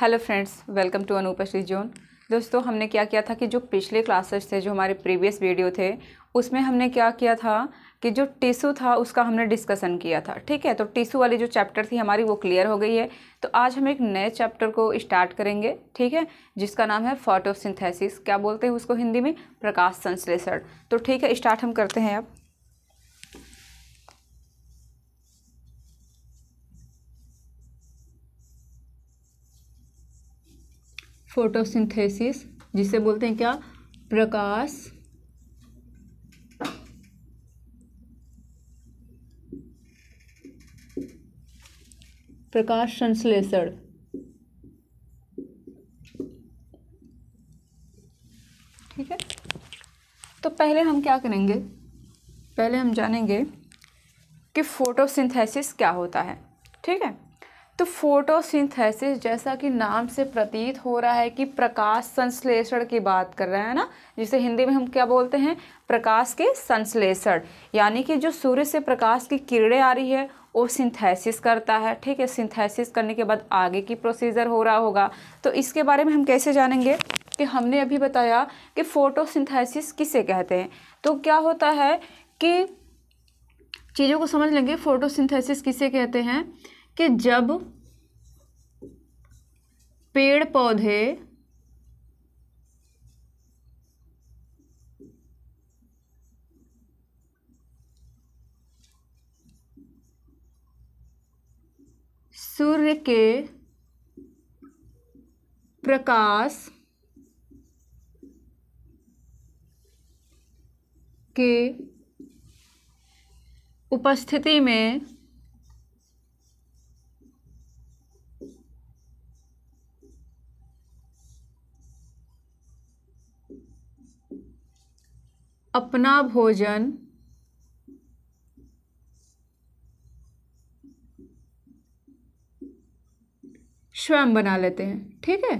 hello friends welcome to Anupa Shri zone दोस्तों हमने क्या किया था कि जो पिछले क्लासेस थे जो हमारे प्रीवियस वीडियो थे उसमें हमने क्या किया था कि जो टिशू था उसका हमने डिस्कशन किया था ठीक है तो टिशू वाली जो चैप्टर थी हमारी वो क्लियर हो गई है तो आज हम एक नए चैप्टर को स्टार्ट करेंगे ठीक है जिसका नाम है फोटोसिंथेसिस क्या बोलते हैं उसको हिंदी में प्रकाश संश्लेषण तो ठीक है स्टार्ट हम करते हैं अब फोटोसिंथेसिस जिसे बोलते हैं क्या प्रकाश प्रकाश संश्लेषण ठीक है तो पहले हम क्या करेंगे पहले हम जानेंगे कि फोटोसिंथेसिस क्या होता है ठीक है तो फोटोसिंथेसिस जैसा कि नाम से प्रतीत हो रहा है कि प्रकाश संश्लेषण की बात कर रहे हैं ना जिसे हिंदी में हम क्या बोलते हैं प्रकाश के संश्लेषण यानी कि जो सूर्य से प्रकाश की किरणें आ रही है वो सिंथेसिस करता है ठीक है सिंथेसिस करने के बाद आगे की प्रोसीजर हो रहा होगा तो इसके बारे में हम कैसे जानेंगे कि हमने अभी बताया कि फोटोसिंथेसिस किसे कहते हैं तो क्या होता है कि चीज़ों को समझ लेंगे फोटोसिंथेसिस किसे कहते हैं कि जब पेड़ पौधे सूर्य के प्रकाश के उपस्थिति में अपना भोजन स्वयं बना लेते हैं ठीक है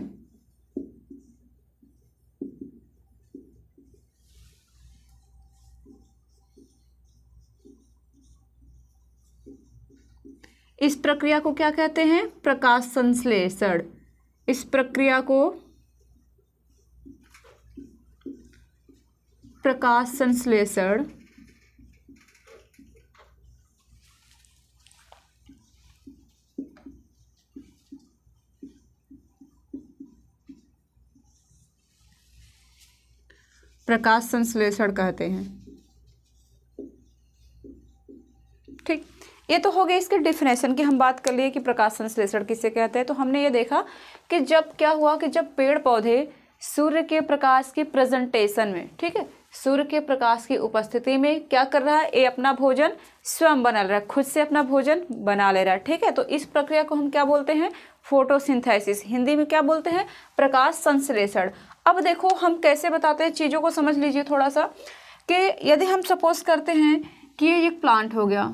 इस प्रक्रिया को क्या कहते हैं प्रकाश संश्लेषण इस प्रक्रिया को प्रकाश संश्लेषण प्रकाश संश्लेषण कहते हैं ठीक ये तो हो गया इसके डिफिनेशन की हम बात कर लिए कि प्रकाश संश्लेषण किसे कहते हैं तो हमने ये देखा कि जब क्या हुआ कि जब पेड़ पौधे सूर्य के प्रकाश के प्रेजेंटेशन में ठीक है सूर्य के प्रकाश की उपस्थिति में क्या कर रहा है ये अपना भोजन स्वयं बना ले रहा है खुद से अपना भोजन बना ले रहा है ठीक है तो इस प्रक्रिया को हम क्या बोलते हैं फोटोसिंथेसिस हिंदी में क्या बोलते हैं प्रकाश संश्लेषण अब देखो हम कैसे बताते हैं चीज़ों को समझ लीजिए थोड़ा सा कि यदि हम सपोज करते हैं कि ये एक प्लांट हो गया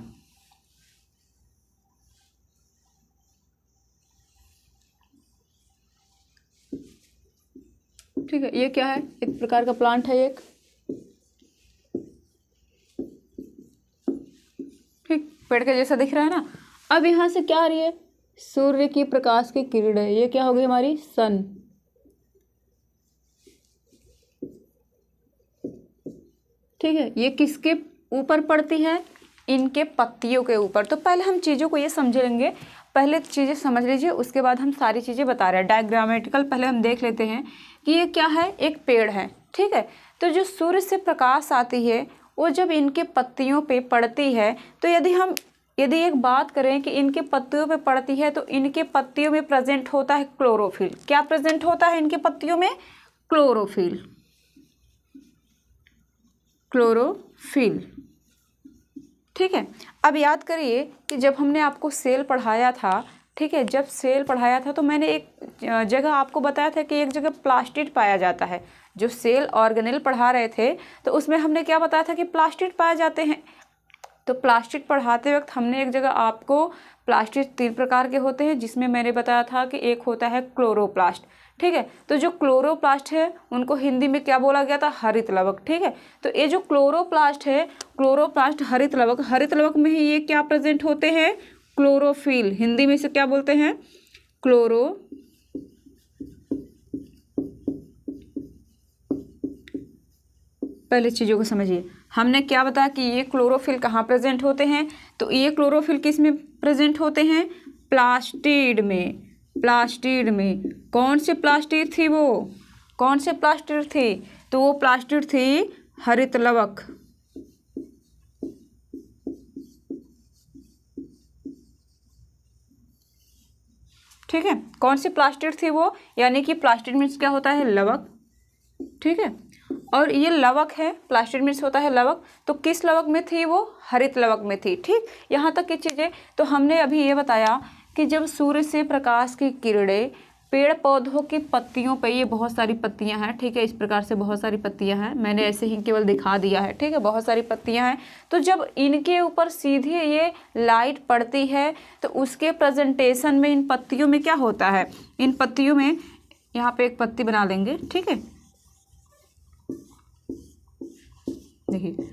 ठीक है ये क्या है एक प्रकार का प्लांट है एक पेड़ के जैसा दिख रहा है ना अब यहाँ से क्या आ रही है सूर्य की प्रकाश की किरण है ये क्या होगी हमारी सन ठीक है ये किसके ऊपर पड़ती है इनके पत्तियों के ऊपर तो पहले हम चीज़ों को ये समझ लेंगे पहले चीज़ें समझ लीजिए उसके बाद हम सारी चीज़ें बता रहे हैं डायग्रामेटिकल पहले हम देख लेते हैं कि ये क्या है एक पेड़ है ठीक है तो जो सूर्य से प्रकाश आती है वो जब इनके पत्तियों पे पड़ती है तो यदि हम यदि एक बात करें कि इनके पत्तियों पे पड़ती है तो इनके पत्तियों में प्रेजेंट होता है क्लोरोफिल क्या प्रेजेंट होता है इनके पत्तियों में क्लोरोफिल क्लोरोफिल ठीक है अब याद करिए कि जब हमने आपको सेल पढ़ाया था ठीक है जब सेल पढ़ाया था तो मैंने एक जगह आपको बताया था कि एक जगह प्लास्टिड पाया जाता है जो सेल ऑर्गेनिल पढ़ा रहे थे तो उसमें हमने क्या बताया था कि प्लास्टिक पाए जाते हैं तो प्लास्टिक पढ़ाते वक्त हमने एक जगह आपको प्लास्टिक तीन प्रकार के होते हैं जिसमें मैंने बताया था कि एक होता है क्लोरोप्लास्ट ठीक है तो जो क्लोरोप्लास्ट है उनको हिंदी में क्या बोला गया था हरित लवक ठीक है तो ये जो क्लोरोप्लास्ट है क्लोरोप्लास्ट हरित लवक हरित लवक में ही ये क्या प्रेजेंट होते हैं क्लोरोफिल हिंदी में इसे क्या बोलते हैं क्लोरो पहले चीज़ों को समझिए हमने क्या बताया कि ये क्लोरोफिल कहाँ प्रेजेंट होते हैं तो ये क्लोरोफिल किस में प्रेजेंट होते हैं प्लास्टिड में प्लास्टिड में कौन से प्लास्टिड थी वो कौन से प्लास्टिड थी तो वो प्लास्टिड थी हरित लवक ठीक है कौन सी प्लास्टिड थी वो यानी कि प्लास्टिड मीन्स क्या होता है लवक ठीक है और ये लवक है प्लास्टिड मिर्च होता है लवक तो किस लवक में थी वो हरित लवक में थी ठीक यहाँ तक की चीज़ें तो हमने अभी ये बताया कि जब सूर्य से प्रकाश की किरणें पेड़ पौधों की पत्तियों पे ये बहुत सारी पत्तियां हैं ठीक है इस प्रकार से बहुत सारी पत्तियां हैं मैंने ऐसे ही केवल दिखा दिया है ठीक है बहुत सारी पत्तियां हैं तो जब इनके ऊपर सीधे ये लाइट पड़ती है तो उसके प्रेजेंटेशन में इन पत्तियों में क्या होता है इन पत्तियों में यहाँ पे एक पत्ती बना लेंगे ठीक है देखिए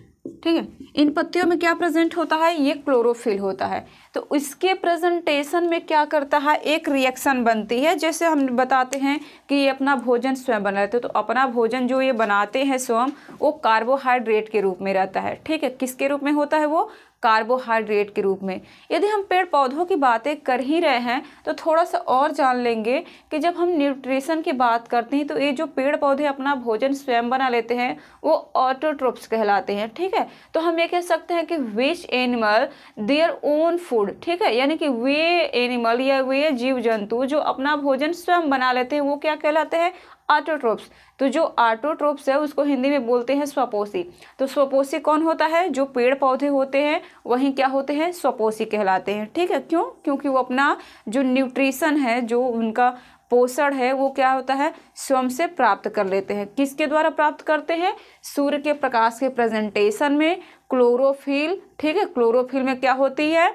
ठीक है इन पत्तियों में क्या प्रेजेंट होता है ये क्लोरोफिल होता है तो इसके प्रेजेंटेशन में क्या करता है एक रिएक्शन बनती है जैसे हम बताते हैं कि ये अपना भोजन स्वयं बना हैं तो अपना भोजन जो ये बनाते हैं स्वयं वो कार्बोहाइड्रेट के रूप में रहता है ठीक है किसके रूप में होता है वो कार्बोहाइड्रेट के रूप में यदि हम पेड़ पौधों की बातें कर ही रहे हैं तो थोड़ा सा और जान लेंगे कि जब हम न्यूट्रिशन की बात करते हैं तो ये जो पेड़ पौधे अपना भोजन स्वयं बना लेते हैं वो ऑटोट्रोप्स कहलाते हैं ठीक है तो हम ये कह सकते हैं कि which animal their own food ठीक है यानी कि वे एनिमल या वे जीव जंतु जो अपना भोजन स्वयं बना लेते हैं वो क्या कहलाते हैं ऑटोट्रोप्स तो जो आर्टोट्रोप्स है उसको हिंदी में बोलते हैं स्वपोषी तो स्वपोषी कौन होता है जो पेड़ पौधे होते हैं वहीं क्या होते हैं स्वपोषी कहलाते हैं ठीक है क्यों क्योंकि वो अपना जो न्यूट्रिशन है जो उनका पोषण है वो क्या होता है स्वयं से प्राप्त कर लेते हैं किसके द्वारा प्राप्त करते हैं सूर्य के प्रकाश के प्रेजेंटेशन में क्लोरोफिल ठीक है क्लोरोफिल में क्या होती है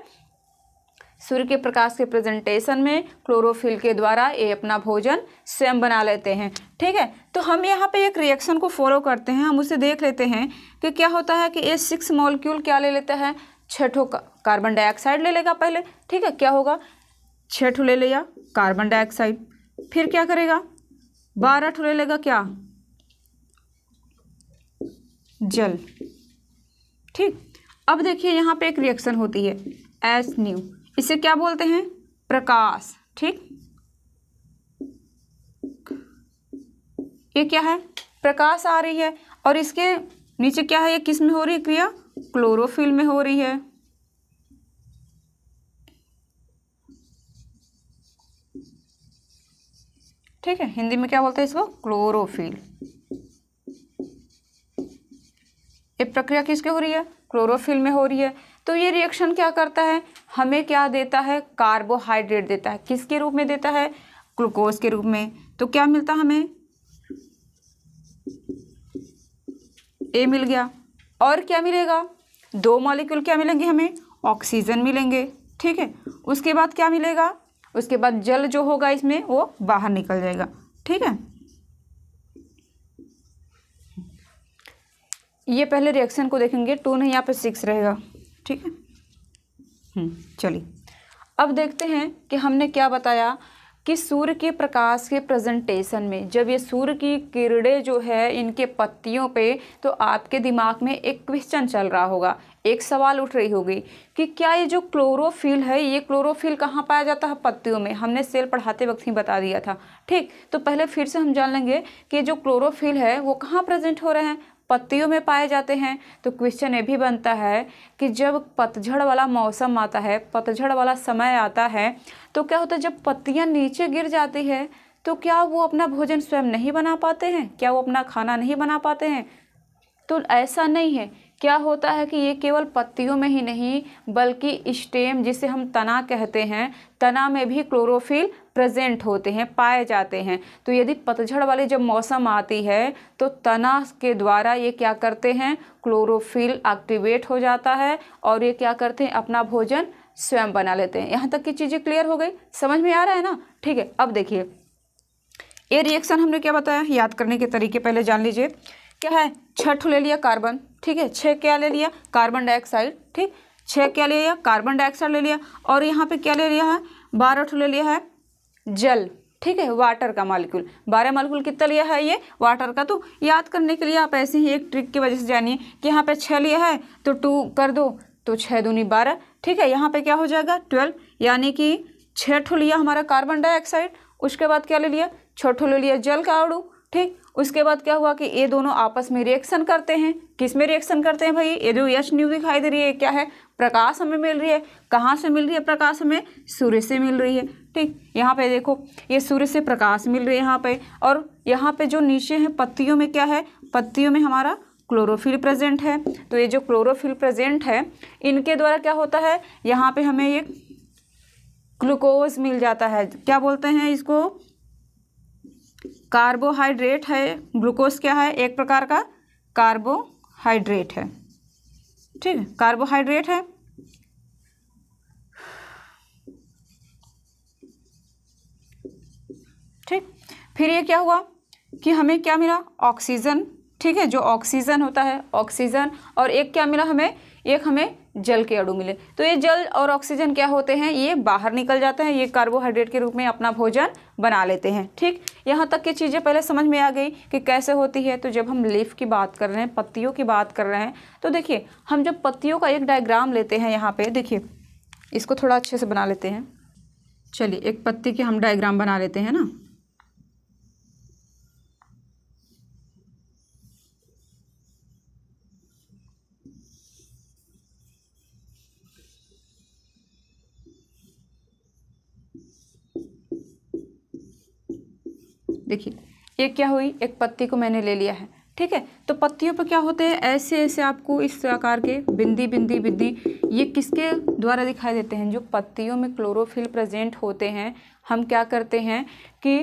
सूर्य के प्रकाश के प्रेजेंटेशन में क्लोरोफिल के द्वारा ये अपना भोजन स्वयं बना लेते हैं ठीक है तो हम यहाँ पे एक रिएक्शन को फॉलो करते हैं हम उसे देख लेते हैं कि क्या होता है कि ये सिक्स मॉलिक्यूल क्या ले लेता है छठो का, कार्बन डाइऑक्साइड ले लेगा पहले ठीक है क्या होगा छठ ले लिया कार्बन डाइऑक्साइड फिर क्या करेगा बारह ठू ले लेगा क्या जल ठीक अब देखिए यहाँ पे एक रिएक्शन होती है एस न्यू इसे क्या बोलते हैं प्रकाश ठीक ये क्या है प्रकाश आ रही है और इसके नीचे क्या है ये किस में हो रही है क्रिया क्लोरोफिल में हो रही है ठीक है हिंदी में क्या बोलते हैं इसको क्लोरोफिल ये प्रक्रिया किसके हो रही है क्लोरोफिल में हो रही है तो ये रिएक्शन क्या करता है हमें क्या देता है कार्बोहाइड्रेट देता है किसके रूप में देता है ग्लूकोज के रूप में तो क्या मिलता हमें ए मिल गया और क्या मिलेगा दो मॉलिक्यूल क्या मिलेंगे हमें ऑक्सीजन मिलेंगे ठीक है उसके बाद क्या मिलेगा उसके बाद जल जो होगा इसमें वो बाहर निकल जाएगा ठीक है ये पहले रिएक्शन को देखेंगे टू नहीं यहाँ पे सिक्स रहेगा ठीक है हम्म, चलिए अब देखते हैं कि हमने क्या बताया कि सूर्य के प्रकाश के प्रेजेंटेशन में जब ये सूर्य की किरणें जो है इनके पत्तियों पे तो आपके दिमाग में एक क्वेश्चन चल रहा होगा एक सवाल उठ रही होगी कि क्या ये जो क्लोरोफिल है ये क्लोरोफिल कहाँ पाया जाता है पत्तियों में हमने सेल पढ़ाते वक्त ही बता दिया था ठीक तो पहले फिर से हम जान लेंगे कि जो क्लोरोफिल है वो कहाँ प्रेजेंट हो रहे हैं पत्तियों में पाए जाते हैं तो क्वेश्चन ये भी बनता है कि जब पतझड़ वाला मौसम आता है पतझड़ वाला समय आता है तो क्या होता है जब पत्तियाँ नीचे गिर जाती है तो क्या वो अपना भोजन स्वयं नहीं बना पाते हैं क्या वो अपना खाना नहीं बना पाते हैं तो ऐसा नहीं है क्या होता है कि ये केवल पत्तियों में ही नहीं बल्कि स्टेम जिसे हम तना कहते हैं तना में भी क्लोरोफिल प्रेजेंट होते हैं पाए जाते हैं तो यदि पतझड़ वाली जब मौसम आती है तो तना के द्वारा ये क्या करते हैं क्लोरोफिल एक्टिवेट हो जाता है और ये क्या करते हैं अपना भोजन स्वयं बना लेते हैं यहाँ तक की चीज़ें क्लियर हो गई समझ में आ रहा है ना ठीक है अब देखिए ये रिएक्शन हमने क्या बताया याद करने के तरीके पहले जान लीजिए क्या है छठ ले लिया कार्बन ठीक है छः क्या ले लिया कार्बन डाइऑक्साइड ठीक छः क्या ले लिया कार्बन डाइऑक्साइड ले लिया और यहाँ पे क्या ले लिया है बारह ठो ले लिया है जल ठीक है वाटर का मालिक्यूल बारह मालिक्यूल कितना लिया है ये वाटर का तो याद करने के लिए आप ऐसे ही एक ट्रिक की वजह से जानिए कि यहाँ पे छः लिया है तो टू कर दो तो छः दूनी बारह ठीक है यहाँ पे क्या हो जाएगा ट्वेल्व यानी कि छः ठो लिया हमारा कार्बन डाइऑक्साइड उसके बाद क्या ले लिया छः ठो ले लिया जल का आड़ू ठीक उसके बाद क्या हुआ कि ये दोनों आपस में रिएक्शन करते हैं किस में रिएक्शन करते हैं भाई ये जो यश न्यू दिखाई दे रही है क्या है प्रकाश हमें मिल रही है कहाँ से मिल रही है प्रकाश हमें सूर्य से मिल रही है ठीक यहाँ पे देखो ये सूर्य से प्रकाश मिल रही है यहाँ पे और यहाँ पे जो नीचे है पत्तियों में क्या है पत्तियों में हमारा क्लोरोफिल प्रेजेंट है तो ये जो क्लोरोफिल प्रेजेंट है इनके द्वारा क्या होता है यहाँ पर हमें ये ग्लूकोज मिल जाता है क्या बोलते हैं इसको कार्बोहाइड्रेट है ग्लूकोज क्या है एक प्रकार का कार्बोहाइड्रेट है ठीक है कार्बोहाइड्रेट है ठीक फिर ये क्या हुआ कि हमें क्या मिला ऑक्सीजन ठीक है जो ऑक्सीजन होता है ऑक्सीजन और एक क्या मिला हमें एक हमें जल के अड़ू मिले तो ये जल और ऑक्सीजन क्या होते हैं ये बाहर निकल जाते हैं ये कार्बोहाइड्रेट के रूप में अपना भोजन बना लेते हैं ठीक यहाँ तक की चीज़ें पहले समझ में आ गई कि कैसे होती है तो जब हम लीफ की बात कर रहे हैं पत्तियों की बात कर रहे हैं तो देखिए हम जब पत्तियों का एक डायग्राम लेते हैं यहाँ पर देखिए इसको थोड़ा अच्छे से बना लेते हैं चलिए एक पत्ती की हम डायग्राम बना लेते हैं ना देखिए ये क्या हुई एक पत्ती को मैंने ले लिया है ठीक है तो पत्तियों पर क्या होते हैं ऐसे ऐसे आपको इस आकार के बिंदी बिंदी बिंदी ये किसके द्वारा दिखाई देते हैं जो पत्तियों में क्लोरोफिल प्रेजेंट होते हैं हम क्या करते हैं कि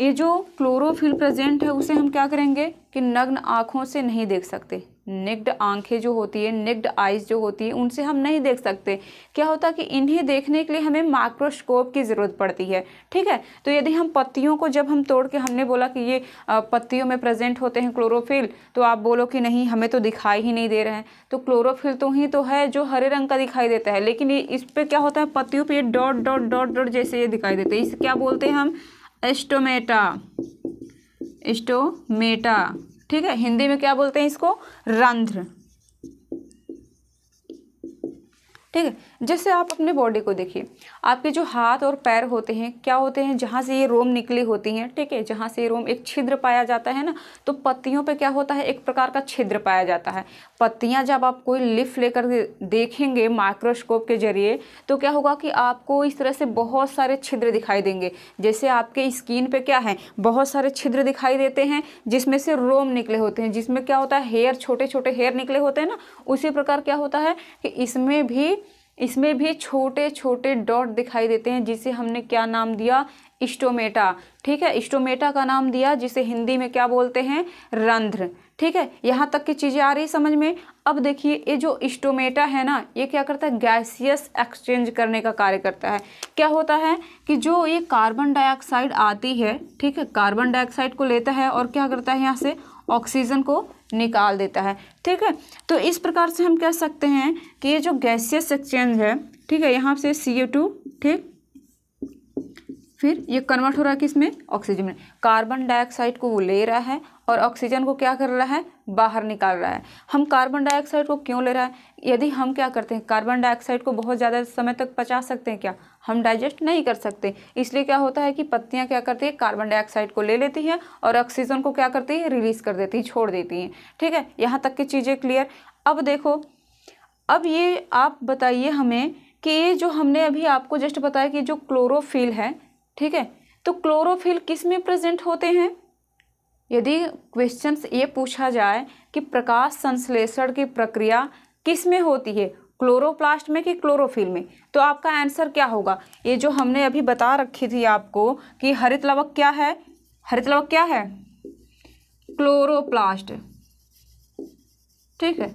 ये जो क्लोरोफिल प्रेजेंट है उसे हम क्या करेंगे कि नग्न आँखों से नहीं देख सकते निग्ड आंखें जो होती है निग्ड आइज़ जो होती है उनसे हम नहीं देख सकते क्या होता है कि इन्हें देखने के लिए हमें माइक्रोस्कोप की ज़रूरत पड़ती है ठीक है तो यदि हम पत्तियों को जब हम तोड़ के हमने बोला कि ये पत्तियों में प्रेजेंट होते हैं क्लोरोफिल तो आप बोलो कि नहीं हमें तो दिखाई ही नहीं दे रहे हैं तो क्लोरोफिल तो ही तो है जो हरे रंग का दिखाई देता है लेकिन ये इस पर क्या होता है पत्तियों पर ये डॉट डॉट डॉट डॉट जैसे ये दिखाई देते हैं इसे क्या बोलते हैं हम एस्टोमेटा एस्टोमेटा ठीक है हिंदी में क्या बोलते हैं इसको रंध्र ठीक है जैसे आप अपने बॉडी को देखिए आपके जो हाथ और पैर होते हैं क्या होते हैं जहाँ से ये रोम निकली होती हैं ठीक है जहाँ से ये रोम एक छिद्र पाया जाता है ना तो पत्तियों पे क्या होता है एक प्रकार का छिद्र पाया जाता है पत्तियाँ जब आप कोई लिफ लेकर देखेंगे माइक्रोस्कोप के जरिए तो क्या होगा कि आपको इस तरह से बहुत सारे छिद्र दिखाई देंगे जैसे आपके स्किन पर क्या है बहुत सारे छिद्र दिखाई देते हैं जिसमें से रोम निकले होते हैं जिसमें क्या होता है हेयर छोटे छोटे हेयर निकले होते हैं ना उसी प्रकार क्या होता है कि इसमें भी इसमें भी छोटे छोटे डॉट दिखाई देते हैं जिसे हमने क्या नाम दिया इस्टोमेटा ठीक है इस्टोमेटा का नाम दिया जिसे हिंदी में क्या बोलते हैं रंध्र ठीक है यहाँ तक की चीज़ें आ रही समझ में अब देखिए ये जो इस्टोमेटा है ना ये क्या करता है गैसियस एक्सचेंज करने का कार्य करता है क्या होता है कि जो ये कार्बन डाइऑक्साइड आती है ठीक है कार्बन डाइऑक्साइड को लेता है और क्या करता है यहाँ से ऑक्सीजन को निकाल देता है ठीक है तो इस प्रकार से हम कह सकते हैं कि ये जो गैसियस एक्सचेंज है ठीक है यहाँ से सी ठीक फिर ये कन्वर्ट हो रहा है किसमें ऑक्सीजन में कार्बन डाइऑक्साइड को वो ले रहा है और ऑक्सीजन को क्या कर रहा है बाहर निकाल रहा है हम कार्बन डाइऑक्साइड को क्यों ले रहा है यदि हम क्या करते हैं कार्बन डाइऑक्साइड को बहुत ज़्यादा समय तक पचा सकते हैं क्या हम डाइजेस्ट नहीं कर सकते इसलिए क्या होता है कि पत्तियाँ क्या करती है कार्बन डाइऑक्साइड को ले लेती हैं और ऑक्सीजन को क्या करती है रिलीज़ कर देती हैं छोड़ देती हैं ठीक है यहाँ तक की चीज़ें क्लियर अब देखो अब ये आप बताइए हमें कि ये जो हमने अभी आपको जस्ट बताया कि जो क्लोरोफिल है ठीक है तो क्लोरोफिल किस में प्रेजेंट होते हैं यदि क्वेश्चन ये पूछा जाए कि प्रकाश संश्लेषण की प्रक्रिया किस में होती है क्लोरोप्लास्ट में कि क्लोरोफिल में तो आपका आंसर क्या होगा ये जो हमने अभी बता रखी थी आपको कि हरित लवक क्या है हरित लवक क्या है क्लोरोप्लास्ट ठीक है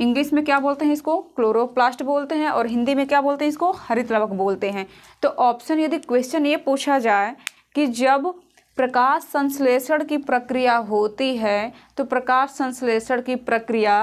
इंग्लिश में क्या बोलते हैं इसको क्लोरोप्लास्ट बोलते हैं और हिंदी में क्या बोलते हैं इसको हरित लवक बोलते हैं तो ऑप्शन यदि क्वेश्चन ये पूछा जाए कि जब प्रकाश संश्लेषण की प्रक्रिया होती है तो प्रकाश संश्लेषण की प्रक्रिया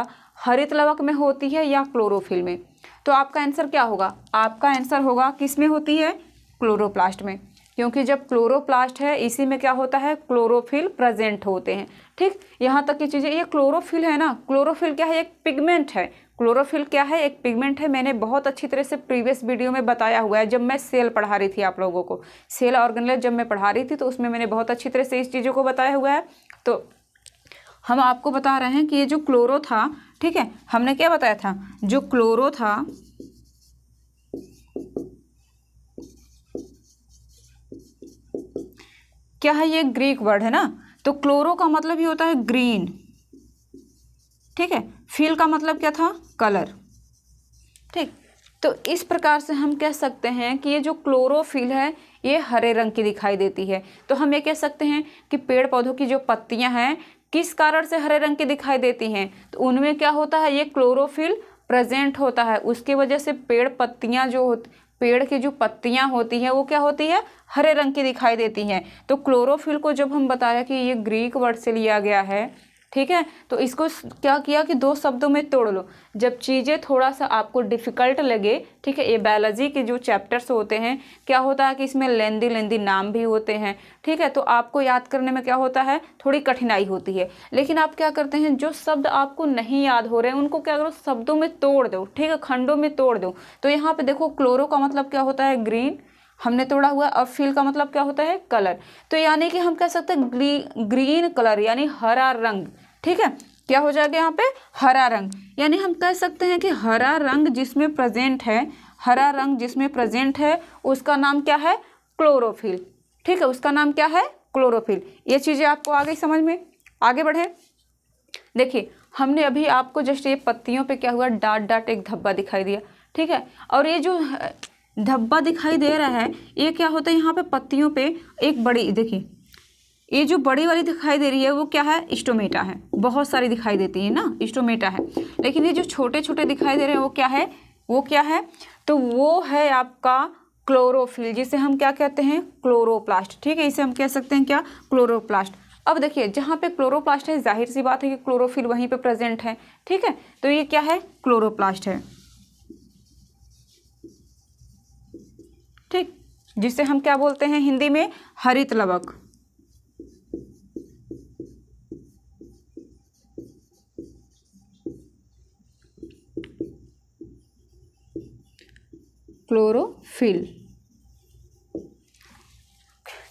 हरित लवक में होती है या क्लोरोफिल में तो आपका आंसर क्या होगा आपका आंसर होगा किस में होती है क्लोरोप्लास्ट में क्योंकि जब क्लोरोप्लास्ट है इसी में क्या होता है क्लोरोफिल प्रेजेंट होते हैं ठीक यहाँ तक की चीज़ें ये क्लोरोफिल है ना क्लोरोफिल क्या है एक पिगमेंट है क्लोरोफिल क्या है एक पिगमेंट है मैंने बहुत अच्छी तरह से प्रीवियस वीडियो में बताया हुआ है जब मैं सेल पढ़ा रही थी आप लोगों को सेल ऑर्गेनल जब मैं पढ़ा रही थी तो उसमें मैंने बहुत अच्छी तरह से इस चीज़ों को बताया हुआ है तो हम आपको बता रहे हैं कि ये जो क्लोरो था ठीक है हमने क्या बताया था जो क्लोरो था क्या है ये ग्रीक वर्ड है ना तो क्लोरो का मतलब ये होता है ग्रीन ठीक है फील का मतलब क्या था कलर ठीक तो इस प्रकार से हम कह सकते हैं कि ये जो क्लोरोफिल है ये हरे रंग की दिखाई देती है तो हम ये कह सकते हैं कि पेड़ पौधों की जो पत्तियां हैं किस कारण से हरे रंग की दिखाई देती हैं तो उनमें क्या होता है ये क्लोरोफिल प्रेजेंट होता है उसकी वजह से पेड़ पत्तियाँ जो हो पेड़ की जो पत्तियाँ होती हैं वो क्या होती है हरे रंग की दिखाई देती हैं तो क्लोरोफिल को जब हम बताया कि ये ग्रीक वर्ड से लिया गया है ठीक है तो इसको क्या किया कि दो शब्दों में तोड़ लो जब चीज़ें थोड़ा सा आपको डिफ़िकल्ट लगे ठीक है ये बायोलॉजी के जो चैप्टर्स होते हैं क्या होता है कि इसमें लेंदी लेंदी नाम भी होते हैं ठीक है तो आपको याद करने में क्या होता है थोड़ी कठिनाई होती है लेकिन आप क्या करते हैं जो शब्द आपको नहीं याद हो रहे हैं उनको क्या करो शब्दों में तोड़ दो ठीक है खंडों में तोड़ दो तो यहाँ पर देखो क्लोरो का मतलब क्या होता है ग्रीन हमने तोड़ा हुआ अब फील का मतलब क्या होता है कलर तो यानी कि हम कह सकते हैं ग्री, ग्रीन कलर यानी हरा रंग ठीक है क्या हो जाएगा यहाँ पे हरा रंग यानी हम कह सकते हैं कि हरा रंग जिसमें प्रेजेंट है हरा रंग जिसमें प्रेजेंट है उसका नाम क्या है क्लोरोफिल ठीक है उसका नाम क्या है क्लोरोफिल ये चीज़ें आपको आगे समझ में आगे बढ़े देखिए हमने अभी आपको जस्ट ये पत्तियों पे क्या हुआ डाट डाट एक धब्बा दिखाई दिया ठीक है और ये जो धब्बा दिखाई दे रहा है ये क्या होता है यहाँ पे पत्तियों पे एक बड़ी देखिए ये जो बड़ी वाली दिखाई दे रही है वो क्या है स्टोमेटा है बहुत सारी दिखाई देती है ना स्टोमेटा है लेकिन ये जो छोटे छोटे दिखाई दे रहे हैं वो क्या है वो क्या है तो वो है आपका क्लोरोफिल जिसे हम क्या कहते हैं क्लोरोप्लास्ट ठीक है इसे हम कह सकते हैं क्या क्लोरोप्लास्ट अब देखिए जहाँ पे क्लोरोप्लास्ट है जाहिर सी बात है कि क्लोरोफिल वहीं पे प्रेजेंट है ठीक है तो ये क्या है क्लोरोप्लास्ट है ठीक जिसे हम क्या बोलते हैं हिंदी में हरित लवक क्लोरोफिल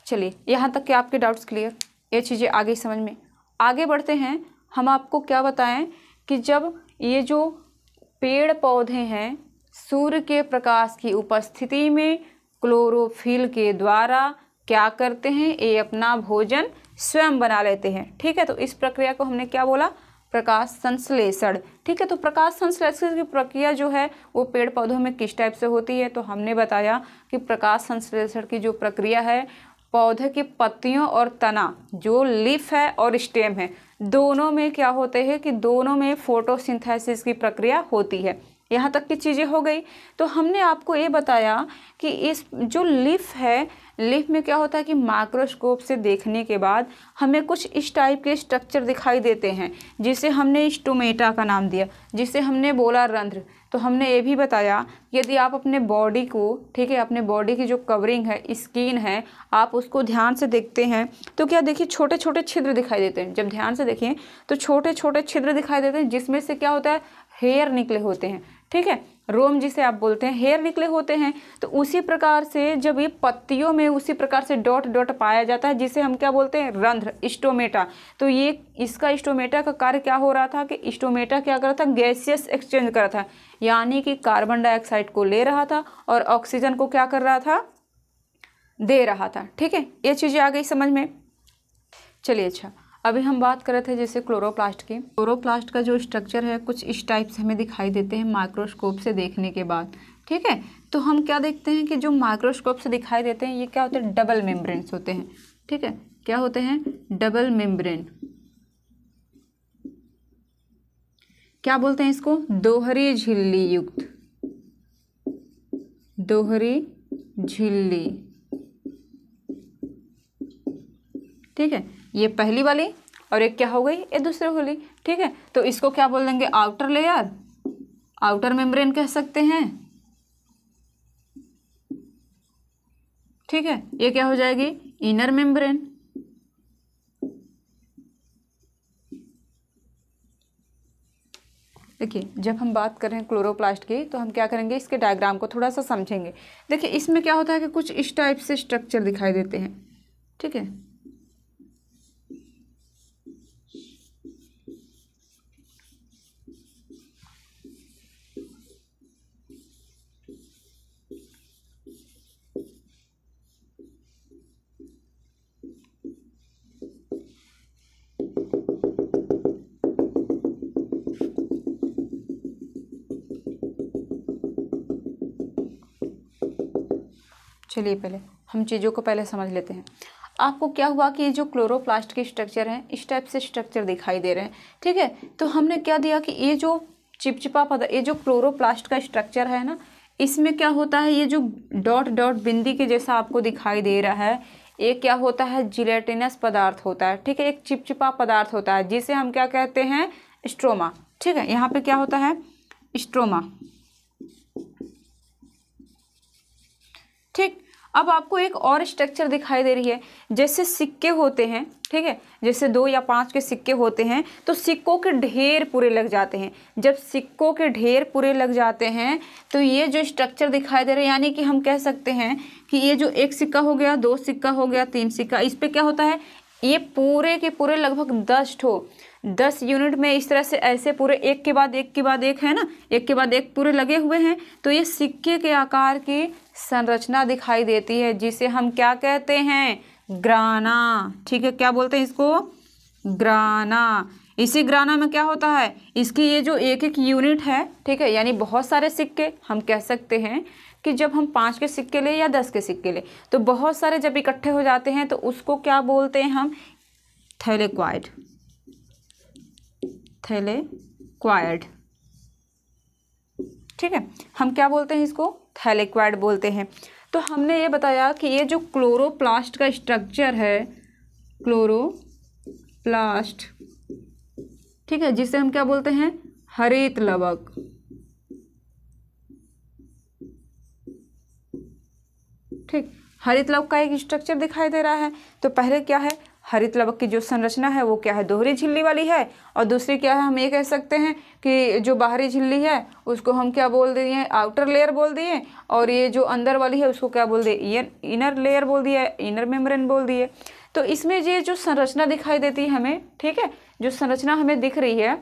चलिए यहाँ तक के आपके डाउट्स क्लियर ये चीज़ें आगे समझ में आगे बढ़ते हैं हम आपको क्या बताएं कि जब ये जो पेड़ पौधे हैं सूर्य के प्रकाश की उपस्थिति में क्लोरोफिल के द्वारा क्या करते हैं ये अपना भोजन स्वयं बना लेते हैं ठीक है तो इस प्रक्रिया को हमने क्या बोला प्रकाश संश्लेषण ठीक है तो प्रकाश संश्लेषण की प्रक्रिया जो है वो पेड़ पौधों में किस टाइप से होती है तो हमने बताया कि प्रकाश संश्लेषण की जो प्रक्रिया है पौधे की पत्तियों और तना जो लीफ है और स्टेम है दोनों में क्या होते हैं कि दोनों में फोटोसिंथेसिस की प्रक्रिया होती है यहाँ तक की चीज़ें हो गई तो हमने आपको ये बताया कि इस जो लिफ है लिफ में क्या होता है कि माइक्रोस्कोप से देखने के बाद हमें कुछ इस टाइप के स्ट्रक्चर दिखाई देते हैं जिसे हमने स्टोमेटा का नाम दिया जिसे हमने बोला रंध्र तो हमने ये भी बताया यदि आप अपने बॉडी को ठीक है अपने बॉडी की जो कवरिंग है स्किन है आप उसको ध्यान से देखते हैं तो क्या देखिए छोटे छोटे छिद्र दिखाई देते हैं जब ध्यान से देखें तो छोटे छोटे छिद्र दिखाई देते हैं जिसमें से क्या होता है हेयर निकले होते हैं ठीक है रोम जिसे आप बोलते हैं हेयर निकले होते हैं तो उसी प्रकार से जब ये पत्तियों में उसी प्रकार से डॉट डॉट पाया जाता है जिसे हम क्या बोलते हैं रंध्र स्टोमेटा तो ये इसका स्टोमेटा का कार्य क्या हो रहा था कि स्टोमेटा क्या कर रहा था गैसियस एक्सचेंज कर रहा था यानी कि कार्बन डाइऑक्साइड को ले रहा था और ऑक्सीजन को क्या कर रहा था दे रहा था ठीक है ये चीज़ें आ गई समझ में चलिए अच्छा अभी हम बात कर रहे थे जैसे क्लोरोप्लास्ट की क्लोरोप्लास्ट का जो स्ट्रक्चर है कुछ इस टाइप से हमें दिखाई देते हैं माइक्रोस्कोप से देखने के बाद ठीक है तो हम क्या देखते हैं कि जो माइक्रोस्कोप से दिखाई देते हैं ये क्या होते हैं डबल मेम्ब्रेन्स होते हैं ठीक है क्या होते हैं डबल मेम्ब्रेन क्या बोलते हैं इसको दोहरी झिल्ली युक्त दोहरी झिल्ली ठीक है ये पहली वाली और एक क्या हो गई ये दूसरी गई ठीक है तो इसको क्या बोल देंगे आउटर लेयर आउटर मेम्ब्रेन कह सकते हैं ठीक है ये क्या हो जाएगी इनर मेम्ब्रेन देखिए जब हम बात कर रहे हैं क्लोरोप्लास्ट की तो हम क्या करेंगे इसके डायग्राम को थोड़ा सा समझेंगे देखिए इसमें क्या होता है कि कुछ इस टाइप से स्ट्रक्चर दिखाई देते हैं ठीक है चलिए पहले हम चीज़ों को पहले समझ लेते हैं आपको क्या हुआ कि ये जो क्लोरोप्लास्ट के स्ट्रक्चर हैं इस टाइप से स्ट्रक्चर दिखाई दे रहे हैं ठीक है तो हमने क्या दिया कि ये जो चिपचिपा पदार्थ ये जो क्लोरोप्लास्ट का स्ट्रक्चर है ना इसमें क्या होता है ये जो डॉट डॉट बिंदी के जैसा आपको दिखाई दे रहा है ये क्या होता है जिलेटिनस पदार्थ होता है ठीक है एक चिपचिपा पदार्थ होता है जिसे हम क्या कहते हैं स्ट्रोमा ठीक है यहाँ पे क्या होता है स्ट्रोमा अब आपको एक और स्ट्रक्चर दिखाई दे रही है जैसे सिक्के होते हैं ठीक है जैसे दो या पांच के सिक्के होते हैं तो सिक्कों के ढेर पूरे लग जाते हैं जब सिक्कों के ढेर पूरे लग जाते हैं तो ये जो स्ट्रक्चर दिखाई दे रहा है यानी कि हम कह सकते हैं कि ये जो एक सिक्का हो गया दो सिक्का हो गया तीन सिक्का इस पर क्या होता है ये पूरे के पूरे लगभग दस ठो दस यूनिट में इस तरह से ऐसे पूरे एक के बाद एक के बाद एक है ना एक के बाद एक पूरे लगे हुए हैं तो ये सिक्के के आकार के संरचना दिखाई देती है जिसे हम क्या कहते हैं ग्राना ठीक है क्या बोलते हैं इसको ग्राना इसी ग्राना में क्या होता है इसकी ये जो एक एक यूनिट है ठीक है यानी बहुत सारे सिक्के हम कह सकते हैं कि जब हम पाँच के सिक्के ले या दस के सिक्के ले तो बहुत सारे जब इकट्ठे हो जाते हैं तो उसको क्या बोलते हैं हम थैलेक्वाइड थैलेक्वाइड ठीक है हम क्या बोलते हैं इसको थैलेक्वाइड बोलते हैं तो हमने ये बताया कि ये जो क्लोरोप्लास्ट का स्ट्रक्चर है क्लोरोप्लास्ट ठीक है जिसे हम क्या बोलते हैं हरित लवक ठीक हरित लवक का एक स्ट्रक्चर दिखाई दे रहा है तो पहले क्या है हरित लवक की जो संरचना है वो क्या है दोहरी झिल्ली वाली है और दूसरी क्या है हम ये कह सकते हैं कि जो बाहरी झिल्ली है उसको हम क्या बोल दिए आउटर लेयर बोल दिए और ये जो अंदर वाली है उसको क्या बोल दिए इनर लेयर बोल दिया इनर मेम्ब्रेन बोल दिए तो इसमें ये जो संरचना दिखाई देती है हमें ठीक है जो संरचना हमें दिख रही है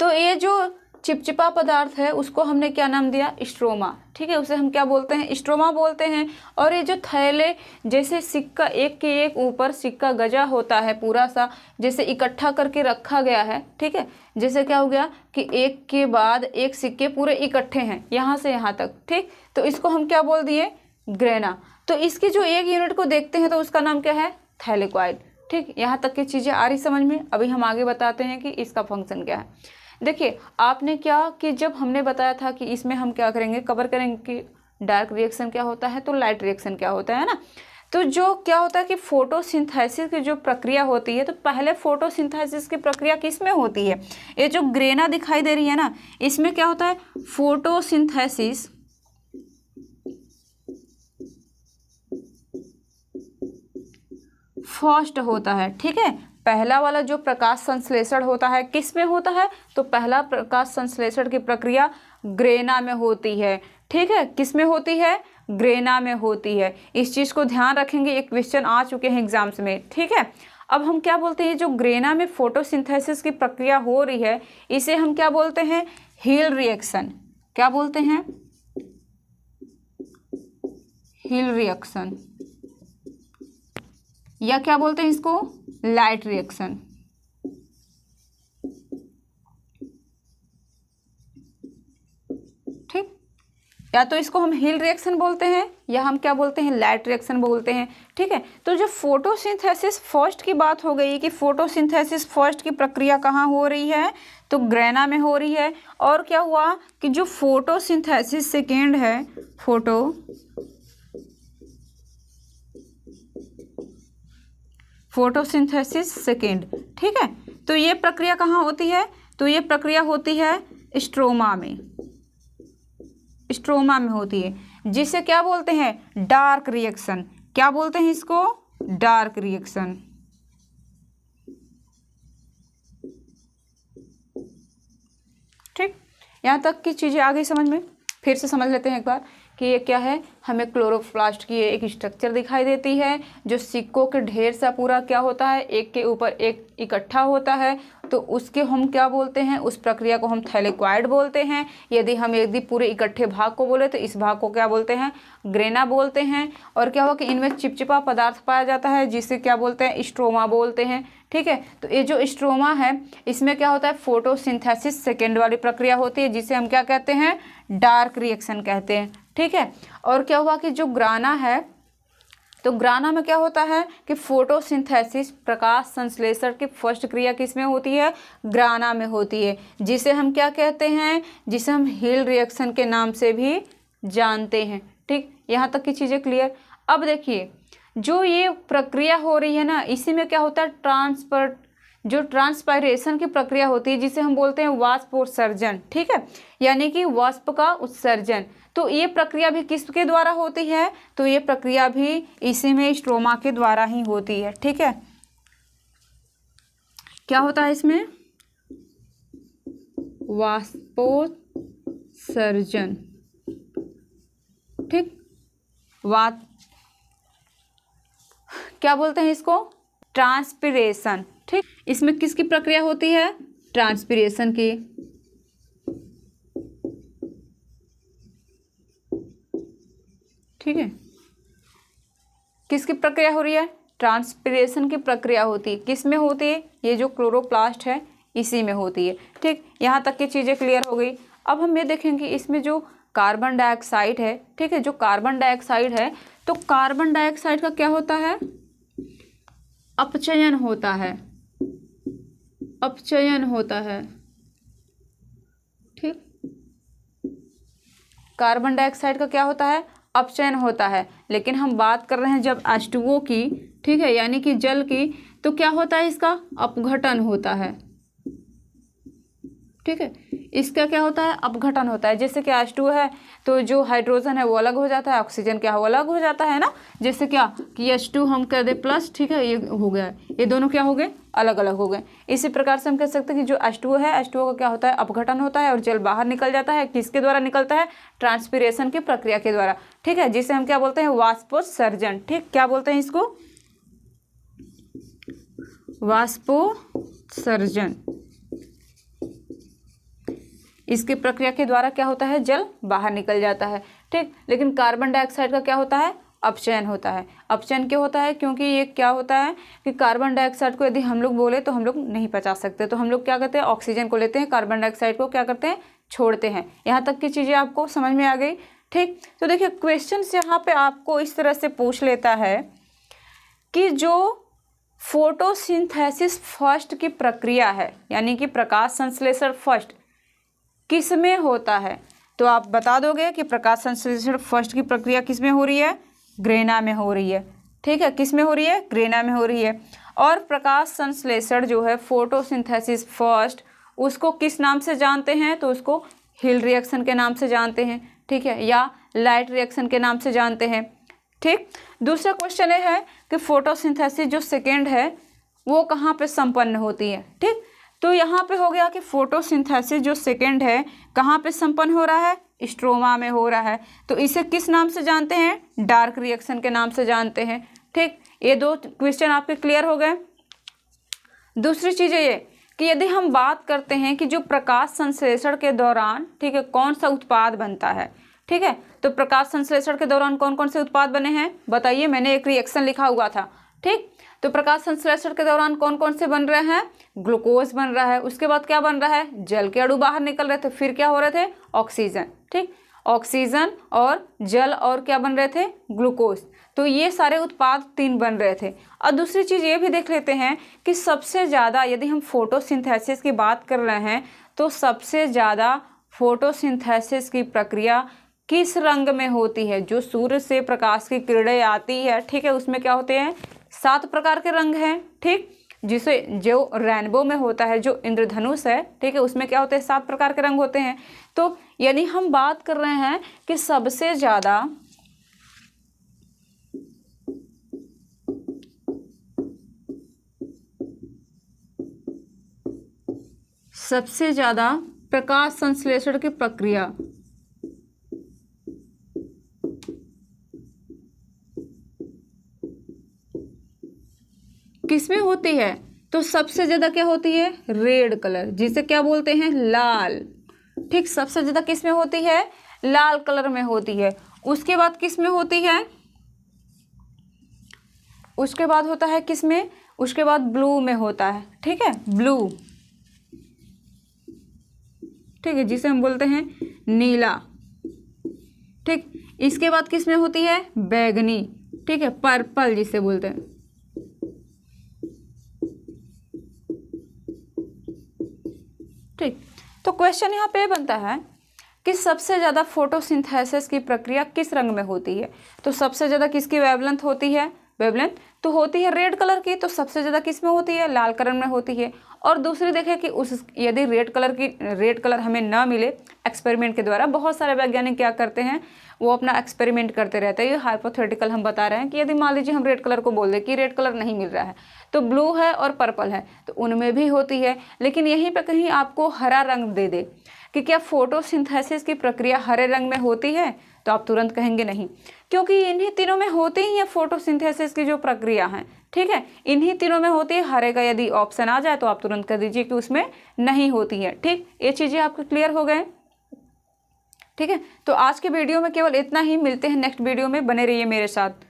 तो ये जो चिपचिपा पदार्थ है उसको हमने क्या नाम दिया स्ट्रोमा ठीक है उसे हम क्या बोलते हैं स्ट्रोमा बोलते हैं और ये जो थैले जैसे सिक्का एक के एक ऊपर सिक्का गजा होता है पूरा सा जैसे इकट्ठा करके रखा गया है ठीक है जैसे क्या हो गया कि एक के बाद एक सिक्के पूरे इकट्ठे हैं यहाँ से यहाँ तक ठीक तो इसको हम क्या बोल दिए ग्रेना तो इसकी जो एक यूनिट को देखते हैं तो उसका नाम क्या है थैलेक्वाइड ठीक यहाँ तक की चीज़ें आ रही समझ में अभी हम आगे बताते हैं कि इसका फंक्शन क्या है देखिए आपने क्या कि जब हमने बताया था कि इसमें हम क्या करेंगे कवर करेंगे कि डार्क रिएक्शन क्या होता है तो लाइट रिएक्शन क्या होता है ना तो जो क्या होता है कि फोटोसिंथेसिस की जो प्रक्रिया होती है तो पहले फोटोसिंथेसिस की प्रक्रिया किस में होती है ये जो ग्रेना दिखाई दे रही है ना इसमें क्या होता है फोटोसिंथेसिस फर्स्ट होता है ठीक है पहला वाला जो प्रकाश संश्लेषण होता है किस में होता है तो पहला प्रकाश संश्लेषण की प्रक्रिया ग्रेना में होती है ठीक है किस में होती है ग्रेना में होती है इस चीज़ को ध्यान रखेंगे ये क्वेश्चन आ चुके हैं एग्जाम्स में ठीक है अब हम क्या बोलते हैं जो ग्रेना में फोटोसिंथेसिस की प्रक्रिया हो रही है इसे हम क्या बोलते हैं हील रिएक्शन क्या बोलते हैं हील रिएक्शन या क्या बोलते हैं इसको लाइट रिएक्शन ठीक या तो इसको हम हिल रिएक्शन बोलते हैं या हम क्या बोलते हैं लाइट रिएक्शन बोलते हैं ठीक है तो जो फोटोसिंथेसिस फर्स्ट की बात हो गई कि फोटोसिंथेसिस फर्स्ट की प्रक्रिया कहाँ हो रही है तो ग्रेना में हो रही है और क्या हुआ कि जो फोटोसिंथेसिस सेकेंड है फोटो फोटोसिंथेसिस सेकेंड ठीक है तो ये प्रक्रिया कहाँ होती है तो ये प्रक्रिया होती है स्ट्रोमा में स्ट्रोमा में होती है जिसे क्या बोलते हैं डार्क रिएक्शन क्या बोलते हैं इसको डार्क रिएक्शन ठीक यहाँ तक की चीज़ें आ गई समझ में फिर से समझ लेते हैं एक बार कि ये क्या है हमें क्लोरोप्लास्ट की एक स्ट्रक्चर दिखाई देती है जो सिक्कों के ढेर सा पूरा क्या होता है एक के ऊपर एक इकट्ठा होता है तो उसके हम क्या बोलते हैं उस प्रक्रिया को हम थैलेक्वाइड बोलते हैं यदि हम यदि पूरे इकट्ठे भाग को बोले तो इस भाग को क्या बोलते हैं ग्रेना बोलते हैं और क्या हो कि इनमें चिपचिपा पदार्थ पाया जाता है जिसे क्या बोलते हैं स्ट्रोमा बोलते हैं ठीक है तो ये जो स्ट्रोमा है इसमें क्या होता है फोटोसिंथेसिस सेकेंड वाली प्रक्रिया होती है जिसे हम क्या कहते हैं डार्क रिएक्शन कहते हैं ठीक है और क्या हुआ कि जो ग्राना है तो ग्राना में क्या होता है कि फोटोसिंथेसिस प्रकाश संश्लेषण की फर्स्ट क्रिया किस में होती है ग्राना में होती है जिसे हम क्या कहते हैं जिसे हम हील रिएक्शन के नाम से भी जानते हैं ठीक यहाँ तक की चीज़ें क्लियर अब देखिए जो ये प्रक्रिया हो रही है ना इसी में क्या होता है ट्रांसपर्ट जो ट्रांसपायरेशन की प्रक्रिया होती है जिसे हम बोलते हैं वाष्प उत्सर्जन ठीक है यानी कि वाष्प का उत्सर्जन तो ये प्रक्रिया भी किसके द्वारा होती है तो ये प्रक्रिया भी इसी में स्ट्रोमा के द्वारा ही होती है ठीक है क्या होता है इसमें वास्पोसर्जन ठीक वात क्या बोलते हैं इसको ट्रांसपिरेशन ठीक इसमें किसकी प्रक्रिया होती है ट्रांसपिरेशन की ठीक है किसकी प्रक्रिया हो रही है ट्रांसपिरेशन की प्रक्रिया होती है किस में होती है ये जो क्लोरोप्लास्ट है इसी में होती है ठीक यहाँ तक की चीज़ें क्लियर हो गई अब हम ये देखेंगे इसमें जो कार्बन डाइऑक्साइड है ठीक है जो कार्बन डाइऑक्साइड है तो कार्बन डाइऑक्साइड का क्या होता है अपचयन होता है अपचयन होता है ठीक कार्बन डाइऑक्साइड का क्या होता है अपचयन होता है लेकिन हम बात कर रहे हैं जब एच की ठीक है यानी कि जल की तो क्या होता है इसका अपघटन होता है ठीक है इसका क्या होता है अपघटन होता है जैसे कि एच है तो जो हाइड्रोजन है वो अलग हो जाता है ऑक्सीजन क्या है वो अलग हो जाता है ना जैसे क्या कि एच हम कह दे प्लस ठीक है ये हो गया ये दोनों क्या हो गए अलग अलग हो गए इसी प्रकार से हम कह सकते हैं कि जो एच है एच का क्या होता है अपघटन होता है और जल बाहर निकल जाता है किसके द्वारा निकलता है ट्रांसपीरेशन की प्रक्रिया के द्वारा ठीक है जिसे हम क्या बोलते हैं वाष्पोत्सर्जन ठीक क्या बोलते हैं इसको वाष्पोत्सर्जन इसकी प्रक्रिया के द्वारा क्या होता है जल बाहर निकल जाता है ठीक लेकिन कार्बन डाइऑक्साइड का क्या होता है अपचयन होता है अपचयन क्यों होता है क्योंकि ये क्या होता है कि कार्बन डाइऑक्साइड को यदि हम लोग बोले तो हम लोग नहीं पचा सकते तो हम लोग क्या करते हैं ऑक्सीजन को लेते हैं कार्बन डाइऑक्साइड को क्या करते हैं छोड़ते हैं यहाँ तक की चीज़ें आपको समझ में आ गई ठीक तो देखिए क्वेश्चन यहाँ पर आपको इस तरह से पूछ लेता है कि जो फोटोसिंथेसिस फर्स्ट की प्रक्रिया है यानी कि प्रकाश संश्लेषण फर्स्ट किस में होता है तो आप बता दोगे कि प्रकाश संश्लेषण फर्स्ट की प्रक्रिया किस में हो रही है ग्रेना में हो रही है ठीक है किस में हो रही है ग्रेना में हो रही है और प्रकाश संश्लेषण जो है फोटोसिंथेसिस फर्स्ट उसको किस नाम से जानते हैं तो उसको हिल रिएक्शन के नाम से जानते हैं ठीक है या लाइट रिएक्शन के नाम से जानते हैं ठीक दूसरा क्वेश्चन ये है कि फोटोसिंथेसिस जो सेकेंड है वो कहाँ पे संपन्न होती है ठीक तो यहाँ पे हो गया कि फोटोसिंथेसिस जो सेकेंड है कहाँ पे संपन्न हो रहा है स्ट्रोमा में हो रहा है तो इसे किस नाम से जानते हैं डार्क रिएक्शन के नाम से जानते हैं ठीक ये दो क्वेश्चन आपके क्लियर हो गए दूसरी चीज़ ये कि यदि हम बात करते हैं कि जो प्रकाश संश्लेषण के दौरान ठीक है कौन सा उत्पाद बनता है ठीक है तो प्रकाश संश्लेषण के दौरान कौन कौन से उत्पाद बने हैं बताइए मैंने एक रिएक्शन लिखा हुआ था ठीक तो प्रकाश संश्लेषण के दौरान कौन कौन से बन रहे हैं ग्लूकोज बन रहा है उसके बाद क्या बन रहा है जल के अड़ू बाहर निकल रहे थे फिर क्या हो रहे थे ऑक्सीजन ठीक ऑक्सीजन और जल और क्या बन रहे थे ग्लूकोज तो ये सारे उत्पाद तीन बन रहे थे और दूसरी चीज़ ये भी देख लेते हैं कि सबसे ज़्यादा यदि हम फोटोसिंथेसिस की बात कर रहे हैं तो सबसे ज़्यादा फोटोसिंथेसिस की प्रक्रिया किस रंग में होती है जो सूर्य से प्रकाश की किरणें आती है ठीक है उसमें क्या होते हैं सात प्रकार के रंग हैं ठीक जिसे जो रेनबो में होता है जो इंद्रधनुष है ठीक है उसमें क्या होते हैं सात प्रकार के रंग होते हैं तो यानी हम बात कर रहे हैं कि सबसे ज़्यादा सबसे ज़्यादा प्रकाश संश्लेषण की प्रक्रिया किस में होती है तो सबसे ज़्यादा क्या होती है रेड कलर जिसे क्या बोलते हैं लाल ठीक सबसे ज़्यादा किस में होती है लाल कलर में होती है उसके बाद किस में होती है उसके बाद होता है किस में उसके बाद ब्लू में होता है ठीक है ब्लू ठीक है जिसे हम बोलते हैं नीला ठीक इसके बाद किस में होती है बैगनी ठीक है पर्पल जिसे बोलते हैं ठीक तो क्वेश्चन यहाँ पे बनता है कि सबसे ज़्यादा फोटोसिंथेसिस की प्रक्रिया किस रंग में होती है तो सबसे ज़्यादा किसकी वेबलेंथ होती है वेबलेंथ तो होती है रेड कलर की तो सबसे ज़्यादा किस में होती है लाल कलर में होती है और दूसरी देखें कि उस यदि रेड कलर की रेड कलर हमें ना मिले एक्सपेरिमेंट के द्वारा बहुत सारे वैज्ञानिक क्या करते हैं वो अपना एक्सपेरिमेंट करते रहते हैं ये हाइपोथेटिकल हम बता रहे हैं कि यदि मान लीजिए हम रेड कलर को बोल दें कि रेड कलर नहीं मिल रहा है तो ब्लू है और पर्पल है तो उनमें भी होती है लेकिन यहीं पर कहीं आपको हरा रंग दे दे कि क्या फोटोसिंथेसिस की प्रक्रिया हरे रंग में होती है तो आप तुरंत कहेंगे नहीं क्योंकि इन्हीं तीनों में होती ही है फोटोसिंथेसिस की जो प्रक्रिया है ठीक है इन्हीं तीनों में होती है हरे का यदि ऑप्शन आ जाए तो आप तुरंत कर दीजिए कि उसमें नहीं होती है ठीक ये चीज़ें आपको क्लियर हो गए ठीक है तो आज के वीडियो में केवल इतना ही मिलते हैं नेक्स्ट वीडियो में बने रहिए मेरे साथ